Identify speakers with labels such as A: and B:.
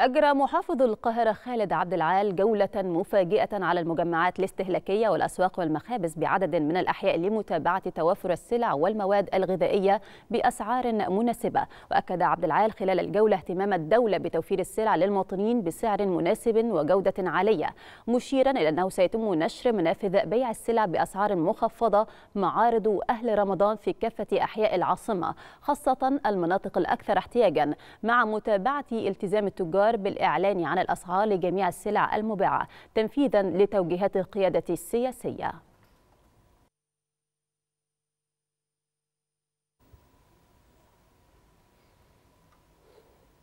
A: أجرى محافظ القاهرة خالد عبد العال جولة مفاجئة على المجمعات الاستهلاكية والأسواق والمخابز بعدد من الأحياء لمتابعة توافر السلع والمواد الغذائية بأسعار مناسبة وأكد عبد العال خلال الجولة اهتمام الدولة بتوفير السلع للمواطنين بسعر مناسب وجودة عالية مشيرا إلى أنه سيتم نشر منافذ بيع السلع بأسعار مخفضة معارض أهل رمضان في كافة أحياء العاصمة خاصة المناطق الأكثر احتياجا مع متابعة التزام التجار التجار بالإعلان عن الأسعار لجميع السلع المباعة تنفيذا لتوجيهات القيادة السياسية